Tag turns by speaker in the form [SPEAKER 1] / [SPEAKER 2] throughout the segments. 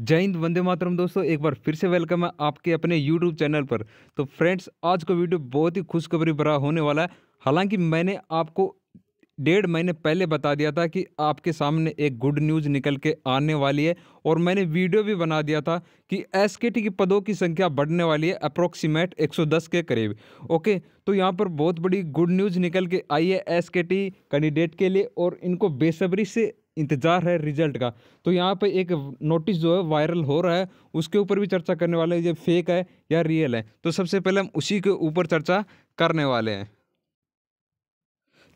[SPEAKER 1] जय हिंद वंदे मातरम दोस्तों एक बार फिर से वेलकम है आपके अपने यूट्यूब चैनल पर तो फ्रेंड्स आज का वीडियो बहुत ही खुशखबरी भरा होने वाला है हालांकि मैंने आपको डेढ़ महीने पहले बता दिया था कि आपके सामने एक गुड न्यूज़ निकल के आने वाली है और मैंने वीडियो भी बना दिया था कि एस के पदों की संख्या बढ़ने वाली है अप्रोक्सीमेट 110 के करीब ओके तो यहाँ पर बहुत बड़ी गुड न्यूज़ निकल के आई है एस कैंडिडेट के लिए और इनको बेसब्री से इंतज़ार है रिजल्ट का तो यहाँ पे एक नोटिस जो है वायरल हो रहा है उसके ऊपर भी चर्चा करने वाले हैं ये फेक है या रियल है तो सबसे पहले हम उसी के ऊपर चर्चा करने वाले हैं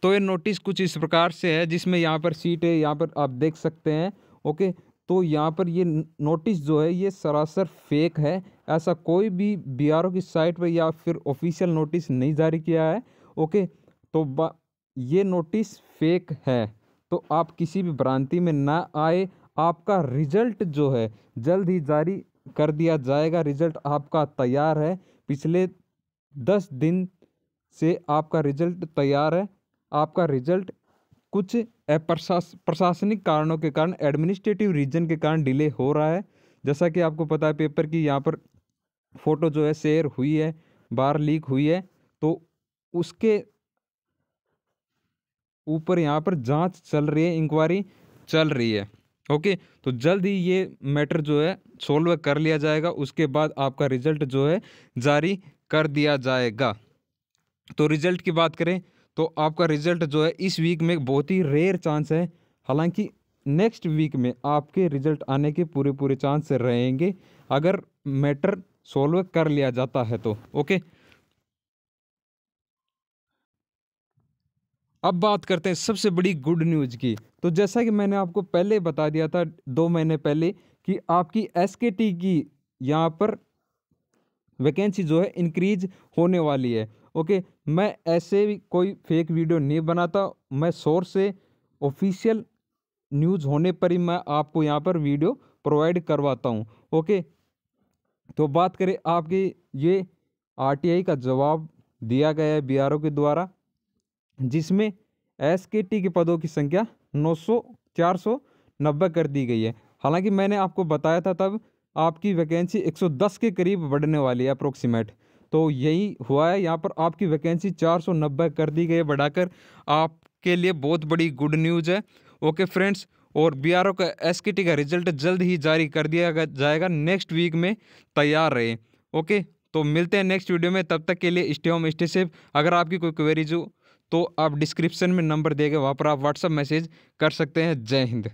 [SPEAKER 1] तो ये नोटिस कुछ इस प्रकार से है जिसमें यहाँ पर सीट है यहाँ पर आप देख सकते हैं ओके तो यहाँ पर ये नोटिस जो है ये सरासर फेक है ऐसा कोई भी बी की साइट पर या फिर ऑफिशियल नोटिस नहीं जारी किया है ओके तो ये नोटिस फेक है तो आप किसी भी भ्रांति में ना आए आपका रिजल्ट जो है जल्द ही जारी कर दिया जाएगा रिजल्ट आपका तैयार है पिछले दस दिन से आपका रिजल्ट तैयार है आपका रिजल्ट कुछ प्रशास प्रशासनिक कारणों के कारण एडमिनिस्ट्रेटिव रीजन के कारण डिले हो रहा है जैसा कि आपको पता है पेपर की यहाँ पर फ़ोटो जो है शेयर हुई है बार लीक हुई है तो उसके ऊपर यहाँ पर जांच चल रही है इंक्वायरी चल रही है ओके तो जल्द ही ये मैटर जो है सोल्व कर लिया जाएगा उसके बाद आपका रिजल्ट जो है जारी कर दिया जाएगा तो रिजल्ट की बात करें तो आपका रिजल्ट जो है इस वीक में बहुत ही रेयर चांस है हालांकि नेक्स्ट वीक में आपके रिजल्ट आने के पूरे पूरे चांस रहेंगे अगर मैटर सोल्व कर लिया जाता है तो ओके अब बात करते हैं सबसे बड़ी गुड न्यूज़ की तो जैसा कि मैंने आपको पहले बता दिया था दो महीने पहले कि आपकी एस की यहाँ पर वैकेंसी जो है इंक्रीज होने वाली है ओके मैं ऐसे भी कोई फेक वीडियो नहीं बनाता मैं सोर्स से ऑफिशियल न्यूज़ होने पर ही मैं आपको यहाँ पर वीडियो प्रोवाइड करवाता हूँ ओके तो बात करें आपके ये आरटीआई का जवाब दिया गया है बीआरओ के द्वारा जिसमें एस के टी के पदों की संख्या नौ सौ चार सौ नब्बे कर दी गई है हालांकि मैंने आपको बताया था तब आपकी वैकेंसी 110 के करीब बढ़ने वाली है अप्रोक्सीमेट तो यही हुआ है यहाँ पर आपकी वैकेंसी 490 कर दी गई है बढ़ाकर आपके लिए बहुत बड़ी गुड न्यूज़ है ओके फ्रेंड्स और बी आर ओ का एस के टी का रिजल्ट जल्द ही जारी कर दिया जाएगा नेक्स्ट वीक में तैयार रहे ओके तो मिलते हैं नेक्स्ट वीडियो में तब तक के लिए स्टे होम स्टे सेफ अगर आपकी कोई क्वेरीज हो तो आप डिस्क्रिप्शन में नंबर देगा वहाँ पर आप व्हाट्सअप मैसेज कर सकते हैं जय हिंद